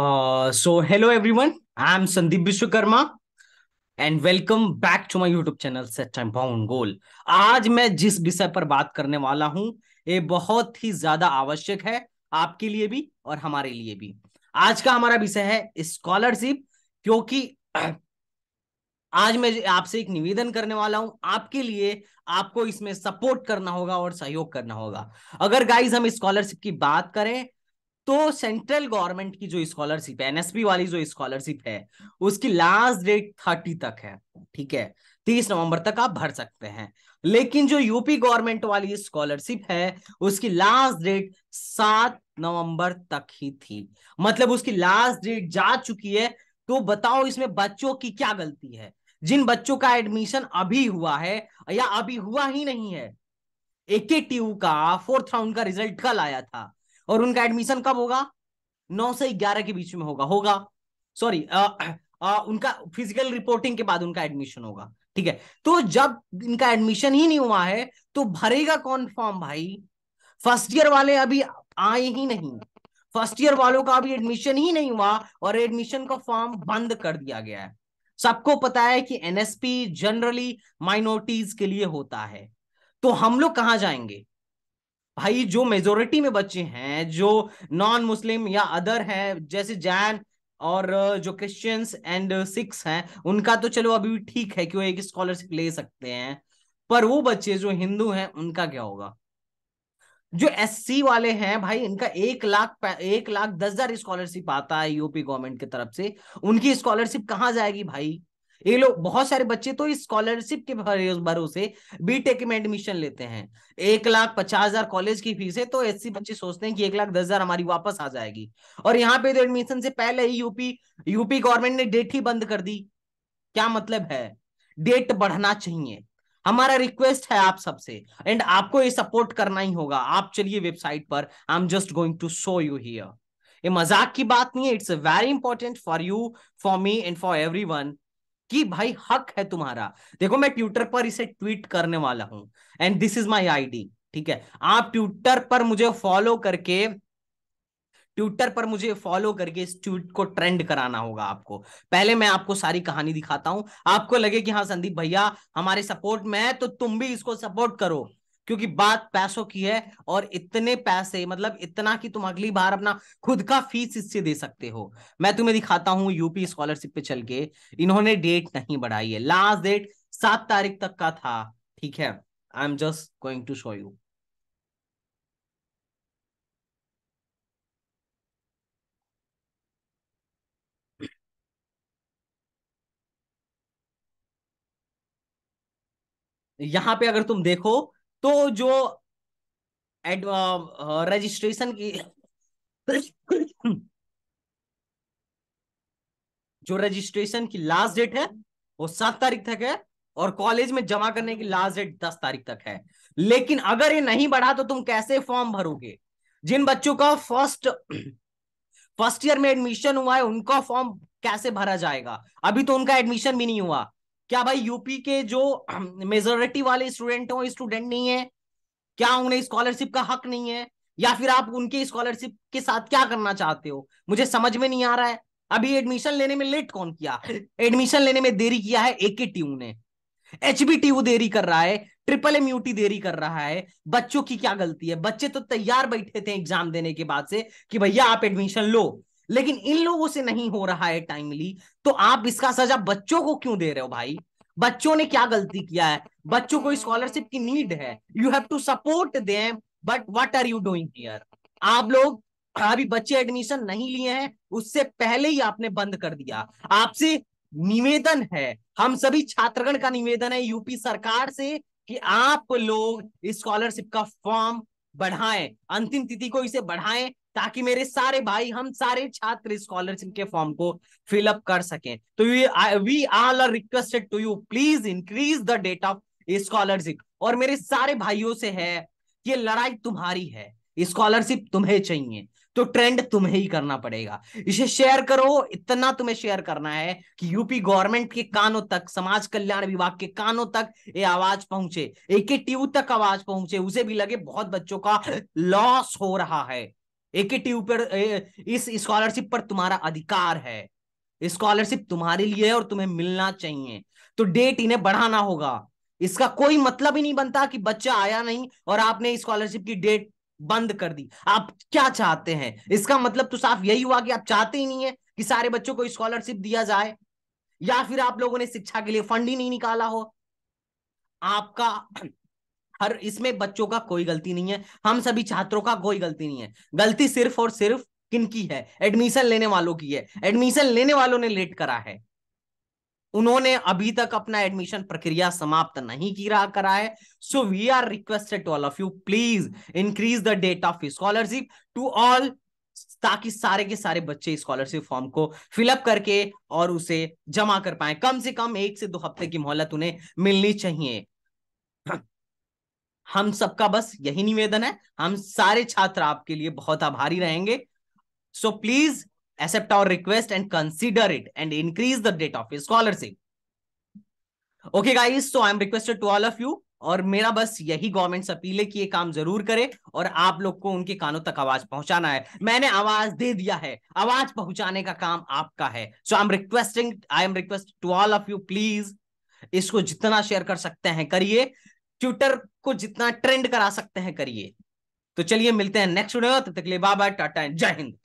Uh, so hello I am Sandeep Vishwakarma and welcome back to my YouTube channel set time bound goal आज मैं जिस विषय पर बात करने वाला हूं ये बहुत ही ज्यादा आवश्यक है आपके लिए भी और हमारे लिए भी आज का हमारा विषय है स्कॉलरशिप क्योंकि आज मैं आपसे एक निवेदन करने वाला हूं आपके लिए आपको इसमें सपोर्ट करना होगा और सहयोग करना होगा अगर गाइज हम स्कॉलरशिप की बात करें तो सेंट्रल गवर्नमेंट की जो स्कॉलरशिप है एनएसपी वाली जो स्कॉलरशिप है उसकी लास्ट डेट थर्टी तक है ठीक है तीस नवंबर तक आप भर सकते हैं लेकिन जो यूपी गवर्नमेंट वाली स्कॉलरशिप है उसकी लास्ट डेट सात नवंबर तक ही थी मतलब उसकी लास्ट डेट जा चुकी है तो बताओ इसमें बच्चों की क्या गलती है जिन बच्चों का एडमिशन अभी हुआ है या अभी हुआ ही नहीं है एके का फोर्थ राउंड का रिजल्ट कल आया था और उनका एडमिशन कब होगा नौ से ग्यारह के बीच में होगा होगा सॉरी उनका फिजिकल रिपोर्टिंग के बाद उनका एडमिशन होगा ठीक है तो जब इनका एडमिशन ही नहीं हुआ है तो भरेगा कौन फॉर्म भाई फर्स्ट ईयर वाले अभी आए ही नहीं फर्स्ट ईयर वालों का अभी एडमिशन ही नहीं हुआ और एडमिशन का फॉर्म बंद कर दिया गया है सबको पता है कि एनएसपी जनरली माइनॉरिटीज के लिए होता है तो हम लोग कहाँ जाएंगे भाई जो मेजोरिटी में बच्चे हैं जो नॉन मुस्लिम या अदर हैं जैसे जैन और जो क्रिश्चियंस एंड सिक्स हैं उनका तो चलो अभी भी ठीक है कि वो एक स्कॉलरशिप ले सकते हैं पर वो बच्चे जो हिंदू हैं उनका क्या होगा जो एससी वाले हैं भाई इनका एक लाख एक लाख दस हजार स्कॉलरशिप आता है यूपी गवर्नमेंट की तरफ से उनकी स्कॉलरशिप कहाँ जाएगी भाई ये लोग बहुत सारे बच्चे तो इस स्कॉलरशिप के भरोसे बीटेक में एडमिशन लेते हैं एक लाख पचास हजार कॉलेज की फीस है तो ऐसे बच्चे सोचते हैं कि एक लाख दस हजार हमारी वापस आ जाएगी और यहाँ पे तो एडमिशन से पहले ही यूपी यूपी गवर्नमेंट ने डेट ही बंद कर दी क्या मतलब है डेट बढ़ना चाहिए हमारा रिक्वेस्ट है आप सबसे एंड आपको ये सपोर्ट करना ही होगा आप चलिए वेबसाइट पर I am just going to show you here ये मजाक की बात नहीं है it's very important for you for me and for everyone कि भाई हक है तुम्हारा देखो मैं ट्विटर पर इसे ट्वीट करने वाला हूं and this is my ID ठीक है आप ट्विटर पर मुझे फॉलो करके ट्विटर पर मुझे फॉलो करके इस ट्वीट को ट्रेंड कराना होगा आपको पहले मैं आपको सारी कहानी दिखाता हूं आपको लगे कि हाँ संदीप भैया हमारे सपोर्ट में है तो तुम भी इसको सपोर्ट करो क्योंकि बात पैसों की है और इतने पैसे मतलब इतना कि तुम अगली बार अपना खुद का फीस इससे दे सकते हो मैं तुम्हें दिखाता हूं यूपी स्कॉलरशिप पे चल के इन्होंने डेट नहीं बढ़ाई है लास्ट डेट सात तारीख तक का था ठीक है I am just going to show you यहां पे अगर तुम देखो तो जो रजिस्ट्रेशन की जो रजिस्ट्रेशन की लास्ट डेट है वो सात तारीख तक है और कॉलेज में जमा करने की लास्ट डेट दस तारीख तक है लेकिन अगर ये नहीं बढ़ा तो तुम कैसे फॉर्म भरोगे जिन बच्चों का फर्स्ट फर्स्ट ईयर में एडमिशन हुआ है उनका फॉर्म कैसे भरा जाएगा अभी तो उनका एडमिशन भी नहीं हुआ क्या भाई यूपी के जो मेजोरिटी वाले स्टूडेंट वो स्टूडेंट नहीं है क्या उन्हें स्कॉलरशिप का हक नहीं है या फिर आप उनके स्कॉलरशिप के साथ क्या करना चाहते हो मुझे समझ में नहीं आ रहा है अभी एडमिशन लेने में लेट कौन किया एडमिशन लेने में देरी किया है एके टीयू ने एच बी टीयू देरी कर रहा है ट्रिपल एम यूटी देरी कर रहा है बच्चों की क्या गलती है बच्चे तो तैयार बैठे थे एग्जाम देने के बाद से कि भैया आप एडमिशन लो लेकिन इन लोगों से नहीं हो रहा है टाइमली तो आप इसका सजा बच्चों को क्यों दे रहे हो भाई बच्चों ने क्या गलती किया है बच्चों को स्कॉलरशिप की नीड है you have to support them but what are you doing here आप लोग अभी बच्चे एडमिशन नहीं लिए हैं उससे पहले ही आपने बंद कर दिया आपसे निवेदन है हम सभी छात्रगण का निवेदन है यूपी सरकार से कि आप लोग स्कॉलरशिप का फॉर्म बढ़ाएं अंतिम तिथि को इसे बढ़ाएं ताकि मेरे सारे भाई हम सारे छात्र स्कॉलरशिप के फॉर्म को फिलअप कर सकें तो we all are requested to you please increase the date of scholarship और मेरे सारे भाइयों से है ये लड़ाई तुम्हारी है स्कॉलरशिप तुम्हें चाहिए तो ट्रेंड तुम्हें ही करना पड़ेगा इसे शेयर करो इतना तुम्हें शेयर करना है कि यूपी गवर्नमेंट के कानों तक समाज कल्याण विभाग के कानों तक ये आवाज पहुंचे एक तक आवाज पहुंचे उसे भी लगे बहुत बच्चों का लॉस हो रहा है एक ही ट्यूब पर इस स्कॉलरशिप पर तुम्हारा अधिकार है स्कॉलरशिप तुम्हारे लिए है और तुम्हें मिलना चाहिए तो डेट इन्हें बढ़ाना होगा इसका कोई मतलब ही नहीं बनता कि बच्चा आया नहीं और आपने स्कॉलरशिप की डेट बंद कर दी आप क्या चाहते हैं इसका मतलब तो साफ यही हुआ कि आप चाहते ही नहीं है कि सारे बच्चों को स्कॉलरशिप दिया जाए या फिर आप लोगों ने शिक्षा के लिए फंड ही नहीं निकाला हो आपका हर इसमें बच्चों का कोई गलती नहीं है हम सभी छात्रों का कोई गलती नहीं है गलती सिर्फ और सिर्फ किन की है एडमिशन लेने वालों की है एडमिशन लेने वालों ने लेट करा है उन्होंने अभी तक अपना एडमिशन प्रक्रिया समाप्त नहीं की रहा करा है so we are requested to all of you please increase the date of scholarship to all ताकि सारे के सारे बच्चे स्कॉलरशिप फॉर्म को फिलअप करके और उसे जमा कर पाए कम से कम एक से दो हफ्ते की मोहलत उन्हें मिलनी चाहिए हम सबका बस यही निवेदन है हम सारे छात्र आपके लिए बहुत आभारी रहेंगे so please accept our request and consider it and increase the date of scholarship okay guys so I am requested to all of you और मेरा बस यही गवर्नमेंट से अपील है कि ये काम जरूर करे और आप लोग को उनके कानों तक आवाज पहुंचाना है मैंने आवाज दे दिया है आवाज पहुंचाने का काम आपका है so I am requesting I am request to all of you please इसको जितना शेयर कर सकते हैं करिए ट्विटर को जितना ट्रेंड करा सकते हैं करिए तो चलिए मिलते हैं नेक्स्ट वीडियो तब तक लिए बाय बाय टाटा जय हिंद